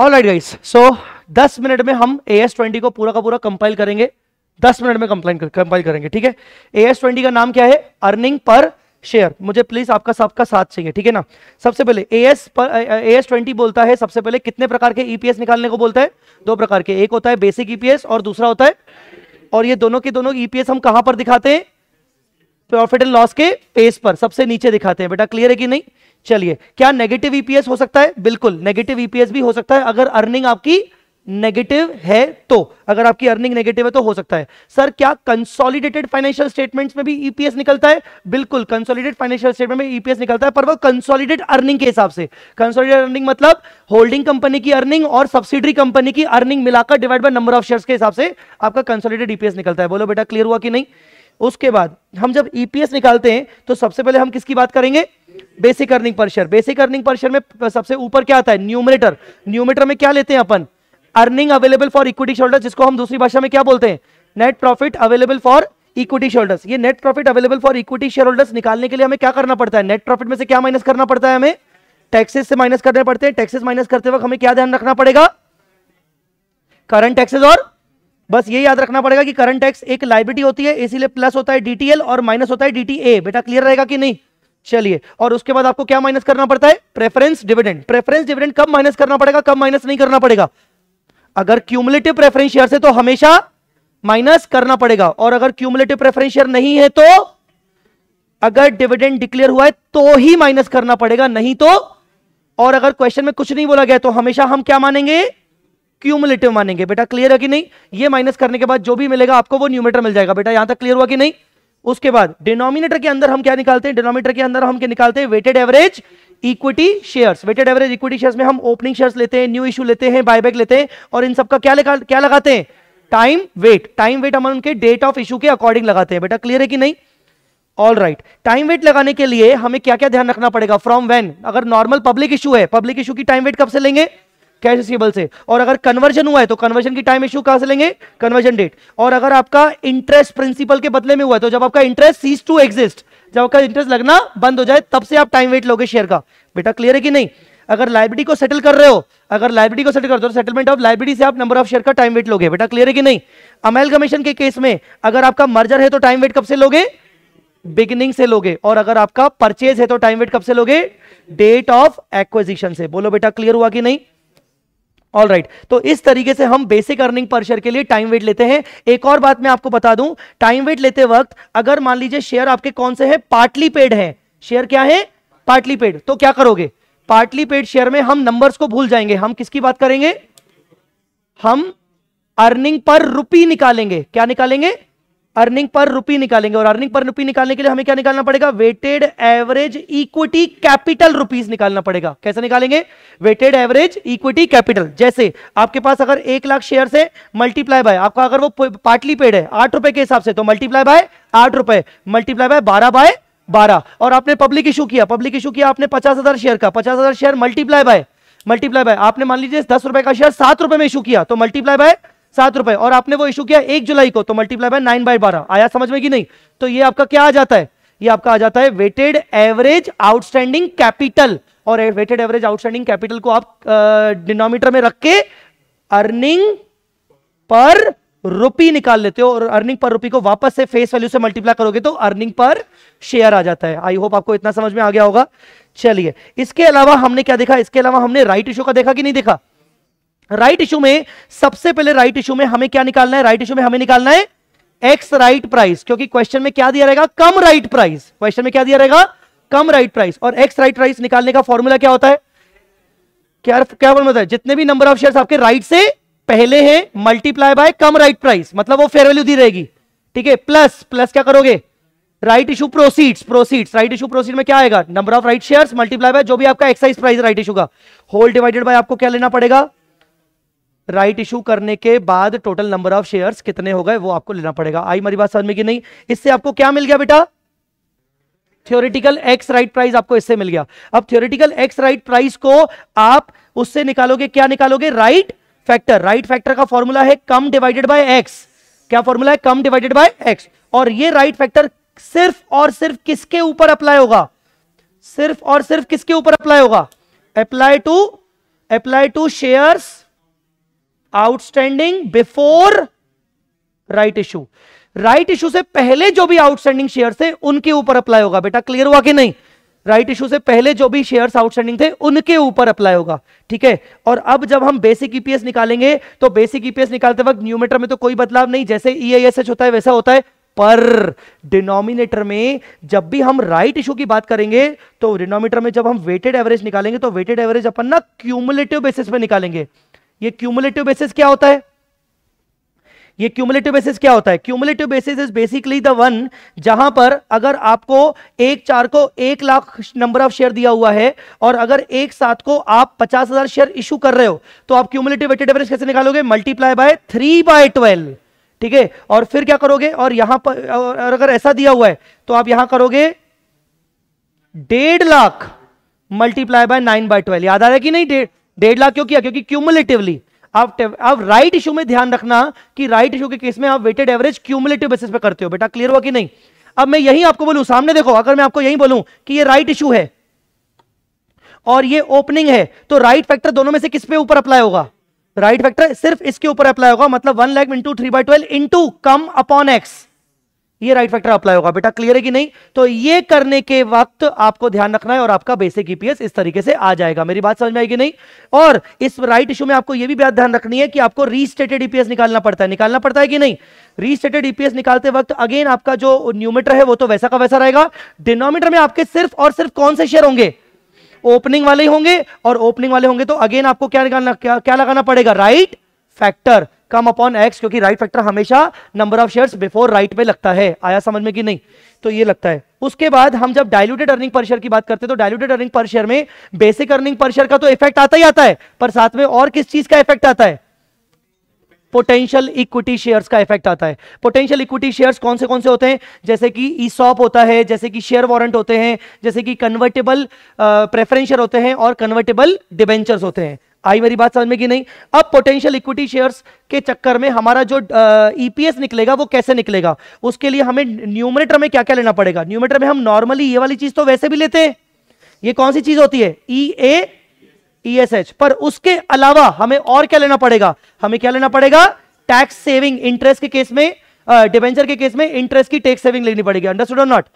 All right guys so 10 minute में हम ए S twenty को पूरा का पूरा कंपाइल करेंगे 10 मिनट में कंप्लाइन कंपाइल करेंगे ठीक है ए एस ट्वेंटी का नाम क्या है अर्निंग पर शेयर मुझे प्लीज आपका सबका साथ चाहिए ठीक है ना सबसे पहले ए एस पर ए एस ट्वेंटी बोलता है सबसे पहले कितने प्रकार के ईपीएस e निकालने को बोलता है दो प्रकार के एक होता है बेसिक ईपीएस e और दूसरा होता है और ये दोनों के दोनों ईपीएस e हम कहां पर दिखाते हैं प्रॉफिट एंड लॉस के पेस पर सबसे नीचे दिखाते हैं बेटा क्लियर है कि नहीं चलिए क्या नेगेटिव ईपीएस e हो सकता है बिल्कुल नेगेटिव ईपीएस e भी हो सकता है अगर अर्निंग आपकी नेगेटिव है तो अगर आपकी अर्निंग नेगेटिव है तो हो सकता है सर क्या कंसोलिडेटेड फाइनेंशियल स्टेटमेंट्स में भी ईपीएस e निकलता है बिल्कुल कंसोलिडेटेड फाइनेंशियल स्टेटमेंट में ईपीएस निकलता है पर वो कंसोलिडेट अर्निंग के हिसाब से कंसोलिडेट अर्निंग मतलब होल्डिंग कंपनी की अर्निंग और सब्सिडरी कंपनी की अर्निंग मिलाकर divide by number of share के हिसाब से आपका कंसोलिडेट ईपीएस निकलता है बोलो बेटा क्लियर हुआ कि नहीं उसके बाद हम जब ईपीएस e निकालते हैं तो सबसे पहले हम किसकी बात करेंगे basic earning per basic earning per में सबसे ऊपर क्या आता है न्यूमिनेटर न्यूमिनेटर में क्या लेते हैं अपन earning available for equity shareholder जिसको हम दूसरी भाषा में क्या बोलते हैं net profit available for equity shareholders ये net profit available for equity shareholders निकालने के लिए हमें क्या करना पड़ता है नेट प्रॉफिट में से क्या माइनस करना पड़ता है हमें टैक्सेस से माइनस करने पड़ते हैं टैक्सेस माइनस करते वक्त हमें क्या ध्यान रखना पड़ेगा करंट टैक्सेस और बस ये याद रखना पड़ेगा कि करंट टैक्स एक लाइबिलिटी होती है इसीलिए प्लस होता है डीटीएल और माइनस होता है डीटीए बेटा क्लियर रहेगा कि नहीं चलिए और उसके बाद आपको क्या माइनस करना पड़ता है प्रेफरेंस डिविडेंड प्रेफरेंस डिविडेंड कब माइनस करना पड़ेगा कब माइनस नहीं करना पड़ेगा अगर क्यूमुलेटिव प्रेफरेंस शेयर है तो हमेशा माइनस करना पड़ेगा और अगर क्यूमुलेटिव प्रेफरेंस शेयर नहीं है तो अगर डिविडेंड डिक्लेयर हुआ है तो ही माइनस करना पड़ेगा नहीं तो और अगर क्वेश्चन में कुछ नहीं बोला गया तो हमेशा हम क्या मानेंगे क्यूमुलेटिव मानेंगे बेटा क्लियर है कि नहीं ये माइनस करने के बाद जो भी मिलेगा आपको वो न्यूमीटर मिल जाएगा बेटा यहां तक क्लियर हुआ कि नहीं उसके बाद डिनोमिनेटर के अंदर हम क्या निकालते हैं डिनोमिनेटर के अंदर हम क्या निकालते हैं weighted average equity shares weighted average equity shares में हम ओपनिंग शेयर्स लेते हैं न्यू इशू लेते हैं बायबैक लेते हैं और इन सबका क्या लगा, क्या लगाते हैं टाइम वेट टाइम वेट हम उनके डेट ऑफ इशू के अकॉर्डिंग लगाते हैं बेटा क्लियर है कि नहीं ऑल राइट टाइम वेट लगाने के लिए हमें क्या क्या ध्यान रखना पड़ेगा फ्रॉम वेन अगर नॉर्मल पब्लिक इशू है पब्लिक इशू की टाइम वेट कब से लेंगे कैश रिसीवेबल से और अगर कन्वर्जन हुआ है तो कन्वर्जन की टाइम इश्यू कहां से लेंगे कन्वर्जन डेट और अगर आपका इंटरेस्ट प्रिंसिपल के बदले में हुआ है तो जब आपका इंटरेस्ट सीज टू एग्जिस्ट जब आपका इंटरेस्ट लगना बंद हो जाए तब से आप टाइम वेट लोगे शेयर का बेटा क्लियर है कि नहीं अगर लाइब्रेरी को सेटल कर रहे हो अगर लाइब्रेरी को सेटल कर दो तो सेटलमेंट ऑफ लाइब्रेरी से आप नंबर ऑफ शेयर का टाइम वेट लोगे बेटा क्लियर है कि नहीं अमेल कमीशन के केस में अगर आपका मर्जर है तो टाइम वेट कब से लोगे बिगिनिंग से लोगे और अगर आपका परचेज है तो टाइम वेट कब से लोगे डेट ऑफ एक्विजिशन से बोलो बेटा क्लियर हुआ कि नहीं ऑल राइट right. तो इस तरीके से हम बेसिक अर्निंग पर शेयर के लिए टाइम वेट लेते हैं एक और बात मैं आपको बता दूं टाइम वेट लेते वक्त अगर मान लीजिए शेयर आपके कौन से हैं पार्टली पेड है शेयर क्या है पार्टली पेड तो क्या करोगे पार्टली पेड शेयर में हम नंबर्स को भूल जाएंगे हम किसकी बात करेंगे हम अर्निंग पर रुपी निकालेंगे क्या निकालेंगे अर्निंग पर रुपी निकालेंगे और अर्निंग पर रुपी निकालने के लिए हमें क्या निकालना पड़ेगा weighted average equity capital rupees निकालना पड़ेगा कैसे निकालेंगे वेटेड एवरेज इक्विटी कैपिटल जैसे आपके पास अगर एक लाख शेयर से मल्टीप्लाई बाय आपका अगर वो पार्टली पेड है आठ रुपए के हिसाब से तो मल्टीप्लाई बाय आठ रुपए मल्टीप्लाई बाय बारह बाय बारह और आपने पब्लिक इशू किया पब्लिक इशू किया आपने पचास हजार शेयर का पचास हजार share multiply by multiply by आपने मान लीजिए दस रुपए का शेयर सात रुपए में इशू किया तो मल्टीप्लाई बाय सात रुपए और आपने वो इशू किया एक जुलाई को तो मल्टीप्लाई बाय नाइन बाय बारह आया समझ में कि नहीं तो ये आपका क्या आ जाता है ये आपका आ जाता है वेटेड एवरेज आउटस्टैंडिंग कैपिटल और वेटेड एवरेज आउटस्टैंडिंग कैपिटल को आप डिनोमीटर में रख के अर्निंग पर रुपी निकाल लेते हो और अर्निंग पर रुपी को वापस से फेस वैल्यू से मल्टीप्लाई करोगे तो अर्निंग पर शेयर आ जाता है आई होप आपको इतना समझ में आ गया होगा चलिए इसके अलावा हमने क्या देखा इसके अलावा हमने राइट इशू का देखा कि नहीं देखा राइट इशू में सबसे पहले राइट इशू में हमें क्या निकालना है राइट इशू में हमें निकालना है एक्स राइट प्राइस क्योंकि क्वेश्चन में क्या दिया रहेगा कम राइट प्राइस क्वेश्चन में क्या दिया रहेगा कम राइट प्राइस और एक्स राइट प्राइस निकालने का फॉर्मूला क्या होता है क्या क्या फॉर्मूला है जितने भी नंबर ऑफ शेयर आपके राइट से पहले है multiply by cum right price मतलब वो फेयर वैल्यू दी रहेगी ठीक है प्लस प्लस क्या करोगे right issue proceeds proceeds right issue proceed में क्या आएगा number of right shares multiply by जो भी आपका एक्साइज प्राइस राइट इशू का होल डिवाइडेड बाय आपको क्या लेना पड़ेगा राइट इशू करने के बाद टोटल नंबर ऑफ शेयर्स कितने हो गए वो आपको लेना पड़ेगा आई मेरी बात समझ में कि नहीं इससे आपको क्या मिल गया बेटा थियोरिटिकल एक्स राइट प्राइस आपको इससे मिल गया अब थियोरिटिकल एक्स राइट प्राइस को आप उससे निकालोगे क्या निकालोगे राइट फैक्टर राइट फैक्टर का फॉर्मूला है कम डिवाइडेड बाय एक्स क्या फॉर्मूला है कम डिवाइडेड बाय एक्स और ये राइट फैक्टर सिर्फ और सिर्फ किसके ऊपर अप्लाई होगा सिर्फ और सिर्फ किसके ऊपर अप्लाई होगा apply to apply to shares outstanding before right issue right issue से पहले जो भी आउटस्टैंडिंग शेयर थे उनके ऊपर अप्लाई होगा बेटा क्लियर हुआ कि नहीं राइट right इशू से पहले जो भी शेयर्स आउटस्टैंडिंग थे उनके ऊपर अप्लाई होगा ठीक है और अब जब हम बेसिक ईपीएस e निकालेंगे तो बेसिक ईपीएस e निकालते वक्त न्यूमीटर में तो कोई बदलाव नहीं जैसे ईआईएसएच e होता है वैसा होता है पर डिनोमिनेटर में जब भी हम राइट right इशू की बात करेंगे तो डिनोमिनेटर में जब हम वेटेड एवरेज निकालेंगे तो वेटेड एवरेज अपन ना क्यूमुलेटिव बेसिस पे निकालेंगे ये क्यूमुलेटिव बेसिस क्या होता है ये क्यूमुलेटिव बेसिस क्या होता है cumulative basis is basically the one जहां पर अगर आपको एक चार को एक लाख नंबर ऑफ शेयर दिया हुआ है और अगर एक सात को आप पचास हजार शेयर इशू कर रहे हो तो आप क्यूमुलेटिव वेटेड एवरेज कैसे निकालोगे multiply by three by twelve ठीक है और फिर क्या करोगे और यहां पर और अगर ऐसा दिया हुआ है तो आप यहां करोगे डेढ़ lakh multiply by nine by twelve याद आ रहा है कि नहीं डेढ़ डेढ़ लाख क्यों किया क्योंकि क्यूमुलेटिवली आप अब राइट इशू में ध्यान रखना कि राइट इशू के केस में आप वेटेड एवरेज क्यूमुलेटिव बेसिस पे करते हो बेटा क्लियर हुआ कि नहीं अब मैं यही आपको बोलूं सामने देखो अगर मैं आपको यही बोलूं कि ये राइट इशू है और ये ओपनिंग है तो राइट फैक्टर दोनों में से किस पे ऊपर अप्लाई होगा राइट फैक्टर सिर्फ इसके ऊपर अप्लाई होगा मतलब one lakh into three by twelve into cum upon ex ये राइट फैक्टर अप्लाई होगा बेटा क्लियर है कि नहीं तो ये करने के वक्त आपको ध्यान रखना है और आपका बेसिक ईपीएस e इस तरीके से आ जाएगा मेरी बात समझ में आएगी नहीं और इस राइट इशू में आपको ये भी बात ध्यान रखनी है कि आपको रीस्टेटेड ईपीएस e निकालना पड़ता है निकालना पड़ता है कि नहीं रीस्टेटेड ईपीएस e निकालते वक्त अगेन आपका जो न्यूमीटर है वो तो वैसा का वैसा रहेगा डिनोमीटर में आपके सिर्फ और सिर्फ कौन से शेयर होंगे ओपनिंग वाले होंगे और ओपनिंग वाले होंगे तो अगेन आपको क्या निकालना क्या, क्या लगाना पड़ेगा right factor cum upon ex क्योंकि राइट फैक्टर हमेशा number of shares before right पे लगता है आया समझ में कि नहीं तो ये लगता है उसके बाद हम जब डायलूटेड अर्निंग पर शेयर की बात करते हैं तो डायलूटेड अर्निंग पर शेयर में बेसिक अर्निंग पर शेयर का तो इफेक्ट आता ही आता है पर साथ में और किस चीज का इफेक्ट आता है पोटेंशियल इक्विटी शेयर्स का इफेक्ट आता है पोटेंशियल इक्विटी शेयर्स कौन से कौन से होते हैं जैसे कि ई सॉप होता है जैसे कि शेयर वारंट होते हैं जैसे कि कन्वर्टेबल प्रेफरेंशियर होते हैं और कन्वर्टेबल डिबेंचर्स होते हैं आई मेरी बात समझ में कि नहीं अब पोटेंशियल इक्विटी शेयर्स के चक्कर में हमारा जो ईपीएस uh, e निकलेगा वो कैसे निकलेगा उसके लिए हमें न्यूमरेटर में क्या क्या लेना पड़ेगा न्यूमरेटर में हम नॉर्मली ये वाली चीज तो वैसे भी लेते हैं ये कौन सी चीज होती है ई ए एस एच पर उसके अलावा हमें और क्या लेना पड़ेगा हमें क्या लेना पड़ेगा टैक्स सेविंग इंटरेस्ट के केस में डिवेंचर uh, के केस में इंटरेस्ट की टैक्स सेविंग लेनी पड़ेगी अंडरस्टूड और नॉट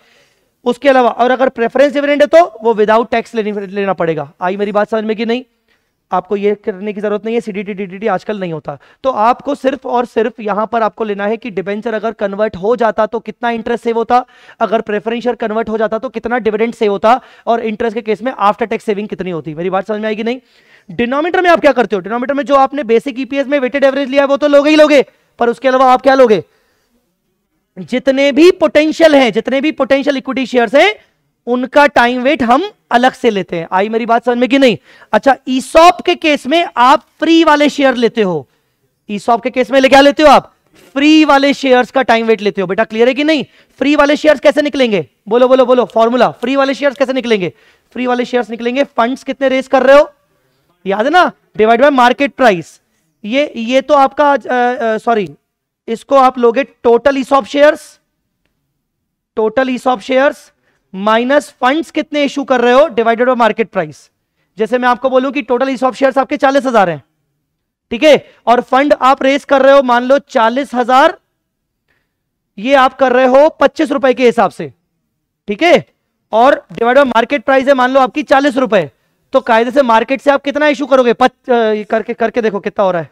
उसके अलावा और अगर प्रेफरेंस डिविडेंड है तो वो विदाउट टैक्स लेना पड़ेगा आई मेरी बात समझ में कि नहीं आपको ये करने की जरूरत नहीं है डी टी डी आजकल नहीं होता तो आपको सिर्फ और सिर्फ यहां पर आपको लेना है कि डिबेंचर अगर कन्वर्ट हो जाता तो कितना इंटरेस्ट सेव होता अगर प्रेफरेंशियर कन्वर्ट हो जाता तो कितना डिविडेंड सेव होता और इंटरेस्ट के केस में आफ्टर टैक्स सेविंग कितनी होती मेरी बात समझ में आएगी नहीं डिनोमीटर में आप क्या करते हो डिनोमीटर में जो आपने बेसिक ईपीएस में वेटेड एवरेज लिया वो तो लोगे ही लोगे पर उसके अलावा आप क्या लोगे जितने भी पोटेंशियल हैं जितने भी पोटेंशियल इक्विटी शेयर्स हैं उनका टाइम वेट हम अलग से लेते हैं आई मेरी बात समझ में कि नहीं अच्छा ईसॉप के केस में आप फ्री वाले शेयर लेते हो ईसॉप के केस में ले क्या लेते हो आप फ्री वाले शेयर्स का टाइम वेट लेते हो बेटा क्लियर है कि नहीं फ्री वाले शेयर्स कैसे निकलेंगे बोलो बोलो बोलो फॉर्मूला फ्री वाले शेयर्स कैसे निकलेंगे फ्री वाले शेयर्स निकलेंगे फंड्स कितने रेस कर रहे हो याद है ना डिवाइड बाय मार्केट प्राइस ये ये तो आपका सॉरी इसको आप लोगे total ESOP shares total ESOP shares minus funds कितने इशू कर रहे हो डिवाइडेड बाय मार्केट प्राइस जैसे मैं आपको बोलूं कि टोटल इशू ऑफ शेयर्स आपके चालीस हजार है ठीक है और फंड आप रेस कर रहे हो मान लो चालीस हजार ये आप कर रहे हो पच्चीस रुपए के हिसाब से ठीक है और डिवाइड बाय मार्केट प्राइस है मान लो आपकी चालीस रुपए तो कायदे से मार्केट से आप कितना इशू करोगे पच, करके करके देखो कितना हो रहा है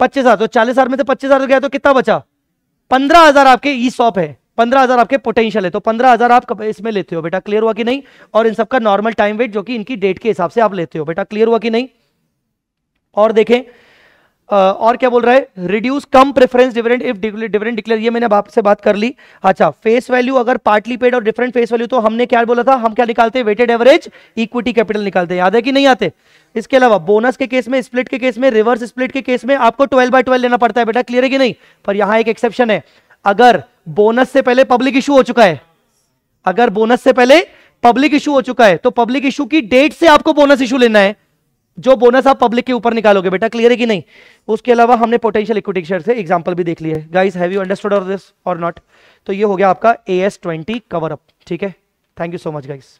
पच्चीस हजार तो चालीस हजार में से पच्चीस हजार तो गया तो कितना बचा पंद्रह हजार आपके ई सॉप है पंद्रह हजार आपके पोटेंशियल है तो पंद्रह हजार आप इसमें लेते हो बेटा क्लियर हुआ कि नहीं और इन सबका नॉर्मल टाइम वेट जो कि इनकी डेट के हिसाब से आप लेते हो बेटा क्लियर हुआ कि नहीं और देखें और क्या बोल रहा है reduce cum preference dividend if dividend declare ये मैंने आपसे बात कर ली अच्छा फेस वैल्यू अगर पार्टली पेड और डिफरेंट फेस वैल्यू तो हमने क्या बोला था हम क्या निकालते हैं वेटेड एवरेज इक्विटी कैपिटल निकालते हैं याद है कि नहीं आते इसके अलावा बोनस के केस में स्प्लिट के केस में रिवर्स स्प्लिट के केस में आपको ट्वेल्व बाय ट्वेल्व लेना पड़ता है बेटा क्लियर है कि नहीं पर यहां एक एक्सेप्शन है अगर बोनस से पहले पब्लिक इशू हो चुका है अगर बोनस से पहले पब्लिक इशू हो चुका है तो पब्लिक इशू की डेट से आपको बोनस इशू लेना है जो बोनस आप पब्लिक के ऊपर निकालोगे बेटा क्लियर है कि नहीं उसके अलावा हमने पोटेंशियल इक्विटी शेयर से एग्जांपल भी देख लिया है गाइस हैव यू अंडरस्टूड और दिस और नॉट तो ये हो गया आपका A S twenty cover up ठीक है thank you so much guys